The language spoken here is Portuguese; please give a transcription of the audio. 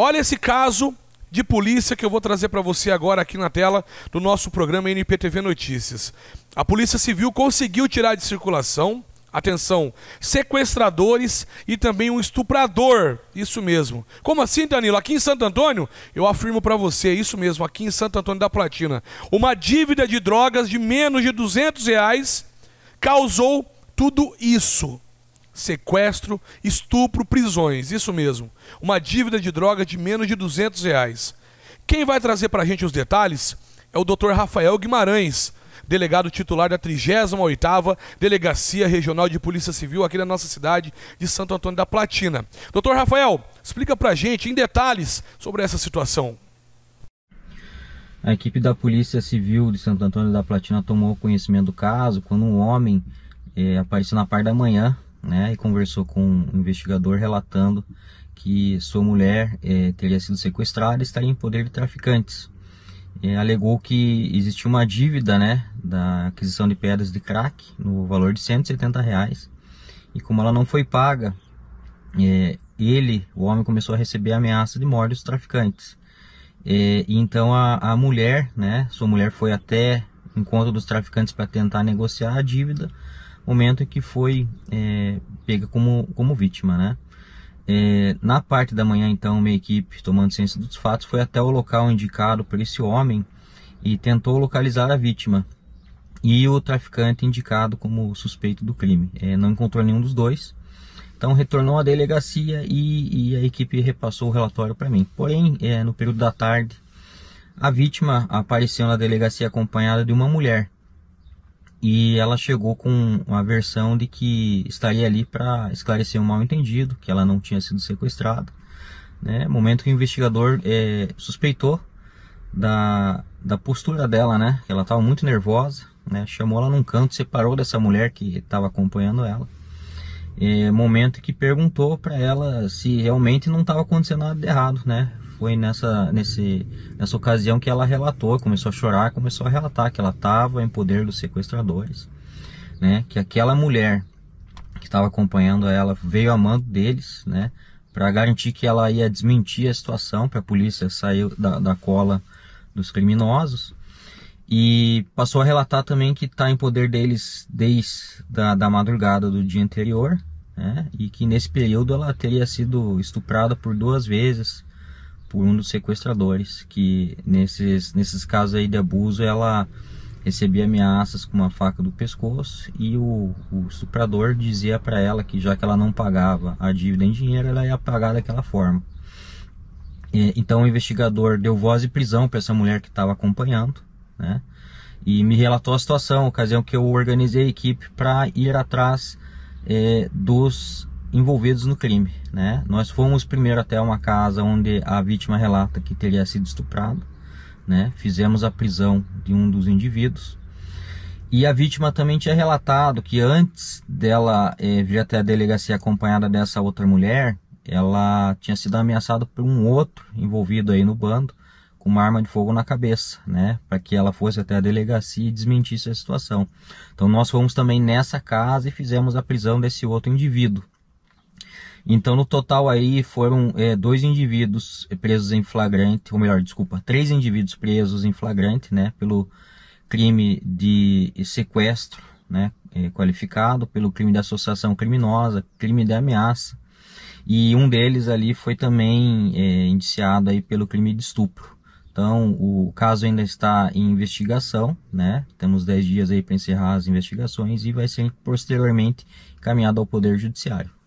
Olha esse caso de polícia que eu vou trazer para você agora aqui na tela do nosso programa NPTV Notícias. A Polícia Civil conseguiu tirar de circulação, atenção, sequestradores e também um estuprador. Isso mesmo. Como assim, Danilo? Aqui em Santo Antônio, eu afirmo para você, é isso mesmo, aqui em Santo Antônio da Platina, uma dívida de drogas de menos de 200 reais causou tudo isso sequestro, estupro, prisões. Isso mesmo. Uma dívida de droga de menos de 200 reais. Quem vai trazer para a gente os detalhes é o Dr. Rafael Guimarães, delegado titular da 38ª Delegacia Regional de Polícia Civil aqui na nossa cidade de Santo Antônio da Platina. Doutor Rafael, explica para a gente em detalhes sobre essa situação. A equipe da Polícia Civil de Santo Antônio da Platina tomou conhecimento do caso quando um homem é, apareceu na parte da manhã né, e conversou com um investigador relatando que sua mulher é, teria sido sequestrada e estaria em poder de traficantes. É, alegou que existia uma dívida né, da aquisição de pedras de crack no valor de 170 reais e como ela não foi paga, é, ele, o homem, começou a receber ameaça de morte dos traficantes. e então a, a mulher, né, sua mulher foi até encontro dos traficantes para tentar negociar a dívida, momento em que foi é, pega como, como vítima, né? É, na parte da manhã, então, minha equipe, tomando ciência dos fatos, foi até o local indicado por esse homem e tentou localizar a vítima e o traficante indicado como suspeito do crime. É, não encontrou nenhum dos dois, então retornou à delegacia e, e a equipe repassou o relatório para mim. Porém, é, no período da tarde, a vítima apareceu na delegacia acompanhada de uma mulher e ela chegou com a versão de que estaria ali para esclarecer um mal-entendido, que ela não tinha sido sequestrada. Né? Momento que o investigador é, suspeitou da, da postura dela, né? Ela estava muito nervosa, né? Chamou ela num canto, separou dessa mulher que estava acompanhando ela. É, momento que perguntou para ela se realmente não estava acontecendo nada de errado, né? foi nessa, nesse, nessa ocasião que ela relatou, começou a chorar, começou a relatar que ela estava em poder dos sequestradores, né? Que aquela mulher que estava acompanhando ela veio amando deles, né? Para garantir que ela ia desmentir a situação, para a polícia sair da, da cola dos criminosos. E passou a relatar também que está em poder deles desde da, da madrugada do dia anterior, né? E que nesse período ela teria sido estuprada por duas vezes, por um dos sequestradores, que nesses, nesses casos aí de abuso ela recebia ameaças com uma faca do pescoço e o, o estuprador dizia para ela que já que ela não pagava a dívida em dinheiro, ela ia pagar daquela forma. E, então o investigador deu voz e prisão para essa mulher que estava acompanhando, né? E me relatou a situação, a ocasião que eu organizei a equipe para ir atrás é, dos envolvidos no crime, né? Nós fomos primeiro até uma casa onde a vítima relata que teria sido estuprado, né? Fizemos a prisão de um dos indivíduos. E a vítima também tinha relatado que antes dela eh, vir até a delegacia acompanhada dessa outra mulher, ela tinha sido ameaçada por um outro envolvido aí no bando com uma arma de fogo na cabeça, né? Para que ela fosse até a delegacia e desmentisse a situação. Então nós fomos também nessa casa e fizemos a prisão desse outro indivíduo, então, no total aí foram é, dois indivíduos presos em flagrante, ou melhor, desculpa, três indivíduos presos em flagrante, né, pelo crime de sequestro, né, é, qualificado, pelo crime de associação criminosa, crime de ameaça, e um deles ali foi também é, indiciado aí pelo crime de estupro. Então, o caso ainda está em investigação, né? Temos 10 dias aí para encerrar as investigações e vai ser posteriormente encaminhado ao Poder Judiciário.